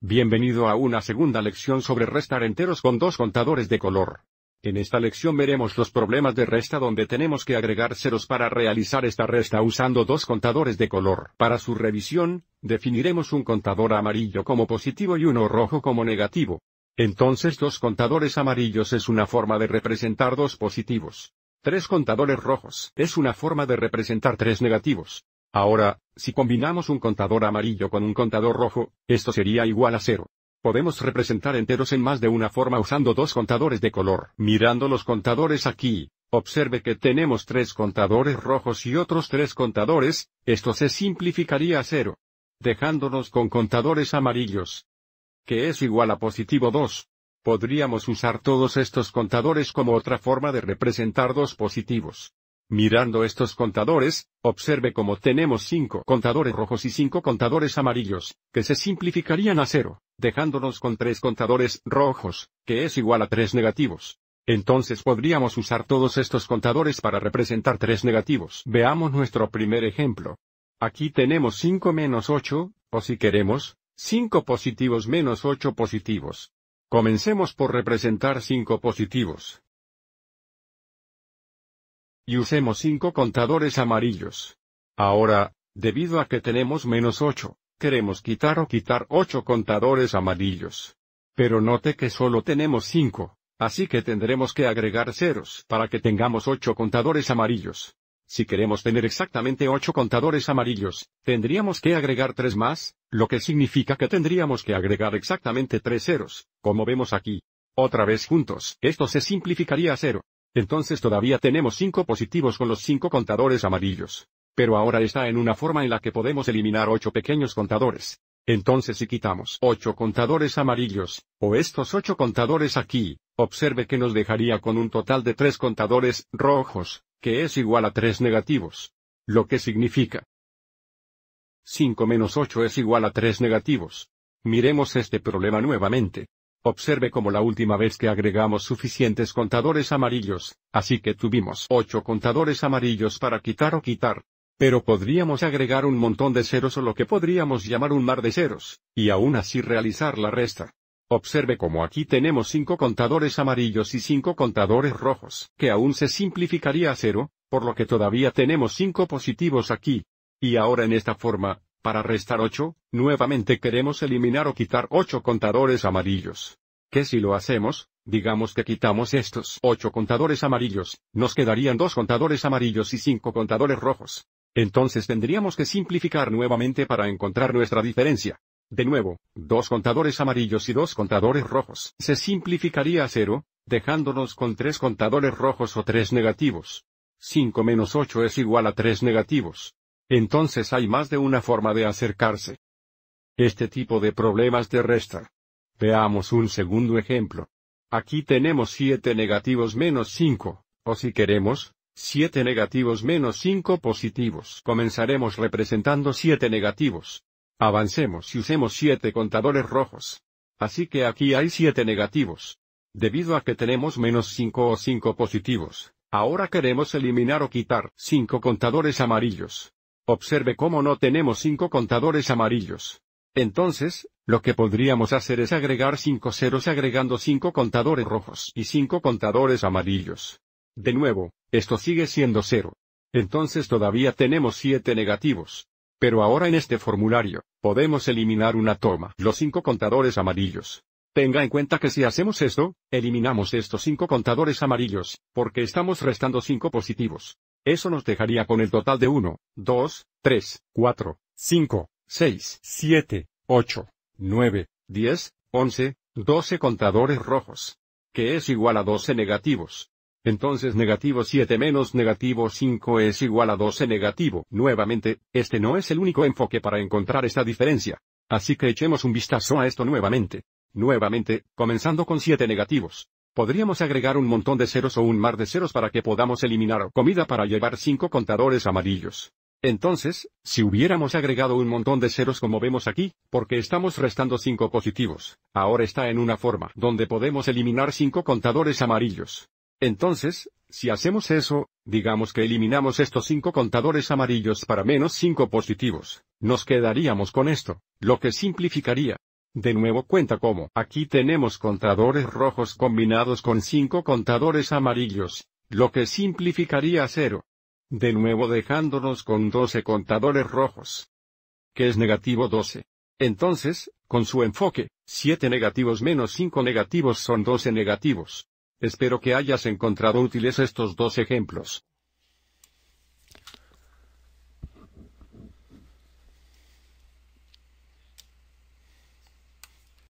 Bienvenido a una segunda lección sobre restar enteros con dos contadores de color. En esta lección veremos los problemas de resta donde tenemos que agregar ceros para realizar esta resta usando dos contadores de color. Para su revisión, definiremos un contador amarillo como positivo y uno rojo como negativo. Entonces dos contadores amarillos es una forma de representar dos positivos. Tres contadores rojos es una forma de representar tres negativos. Ahora, si combinamos un contador amarillo con un contador rojo, esto sería igual a cero. Podemos representar enteros en más de una forma usando dos contadores de color. Mirando los contadores aquí, observe que tenemos tres contadores rojos y otros tres contadores, esto se simplificaría a cero. Dejándonos con contadores amarillos. Que es igual a positivo 2. Podríamos usar todos estos contadores como otra forma de representar dos positivos. Mirando estos contadores, observe cómo tenemos cinco contadores rojos y cinco contadores amarillos, que se simplificarían a cero, dejándonos con tres contadores rojos, que es igual a tres negativos. Entonces podríamos usar todos estos contadores para representar tres negativos. Veamos nuestro primer ejemplo. Aquí tenemos 5 menos 8, o si queremos, 5 positivos menos 8 positivos. Comencemos por representar 5 positivos y usemos cinco contadores amarillos. Ahora, debido a que tenemos menos 8, queremos quitar o quitar 8 contadores amarillos. Pero note que solo tenemos 5, así que tendremos que agregar ceros para que tengamos 8 contadores amarillos. Si queremos tener exactamente 8 contadores amarillos, tendríamos que agregar 3 más, lo que significa que tendríamos que agregar exactamente 3 ceros, como vemos aquí. Otra vez juntos, esto se simplificaría a cero. Entonces todavía tenemos cinco positivos con los cinco contadores amarillos. Pero ahora está en una forma en la que podemos eliminar ocho pequeños contadores. Entonces si quitamos ocho contadores amarillos, o estos ocho contadores aquí, observe que nos dejaría con un total de tres contadores rojos, que es igual a 3 negativos. Lo que significa 5 menos 8 es igual a 3 negativos. Miremos este problema nuevamente. Observe como la última vez que agregamos suficientes contadores amarillos, así que tuvimos 8 contadores amarillos para quitar o quitar. Pero podríamos agregar un montón de ceros o lo que podríamos llamar un mar de ceros, y aún así realizar la resta. Observe como aquí tenemos 5 contadores amarillos y 5 contadores rojos, que aún se simplificaría a cero, por lo que todavía tenemos 5 positivos aquí. Y ahora en esta forma, para restar 8, nuevamente queremos eliminar o quitar 8 contadores amarillos. ¿Qué si lo hacemos? Digamos que quitamos estos 8 contadores amarillos, nos quedarían 2 contadores amarillos y 5 contadores rojos. Entonces tendríamos que simplificar nuevamente para encontrar nuestra diferencia. De nuevo, dos contadores amarillos y dos contadores rojos. Se simplificaría a 0, dejándonos con tres contadores rojos o tres negativos. 5 menos 8 es igual a 3 negativos. Entonces hay más de una forma de acercarse. Este tipo de problemas de resta. Veamos un segundo ejemplo. Aquí tenemos 7 negativos menos 5, o si queremos, 7 negativos menos 5 positivos. Comenzaremos representando 7 negativos. Avancemos y usemos 7 contadores rojos. Así que aquí hay 7 negativos. Debido a que tenemos menos 5 o 5 positivos, ahora queremos eliminar o quitar 5 contadores amarillos. Observe cómo no tenemos cinco contadores amarillos. Entonces, lo que podríamos hacer es agregar cinco ceros agregando cinco contadores rojos y cinco contadores amarillos. De nuevo, esto sigue siendo cero. Entonces todavía tenemos siete negativos. Pero ahora en este formulario, podemos eliminar una toma, los cinco contadores amarillos. Tenga en cuenta que si hacemos esto, eliminamos estos cinco contadores amarillos, porque estamos restando cinco positivos. Eso nos dejaría con el total de 1, 2, 3, 4, 5, 6, 7, 8, 9, 10, 11, 12 contadores rojos. Que es igual a 12 negativos. Entonces negativo 7 menos negativo 5 es igual a 12 negativo. Nuevamente, este no es el único enfoque para encontrar esta diferencia. Así que echemos un vistazo a esto nuevamente. Nuevamente, comenzando con 7 negativos. Podríamos agregar un montón de ceros o un mar de ceros para que podamos eliminar comida para llevar cinco contadores amarillos. Entonces, si hubiéramos agregado un montón de ceros como vemos aquí, porque estamos restando cinco positivos, ahora está en una forma donde podemos eliminar cinco contadores amarillos. Entonces, si hacemos eso, digamos que eliminamos estos cinco contadores amarillos para menos cinco positivos, nos quedaríamos con esto, lo que simplificaría de nuevo cuenta como aquí tenemos contadores rojos combinados con 5 contadores amarillos, lo que simplificaría a 0. De nuevo dejándonos con 12 contadores rojos. Que es negativo 12. Entonces, con su enfoque, 7 negativos menos 5 negativos son 12 negativos. Espero que hayas encontrado útiles estos dos ejemplos.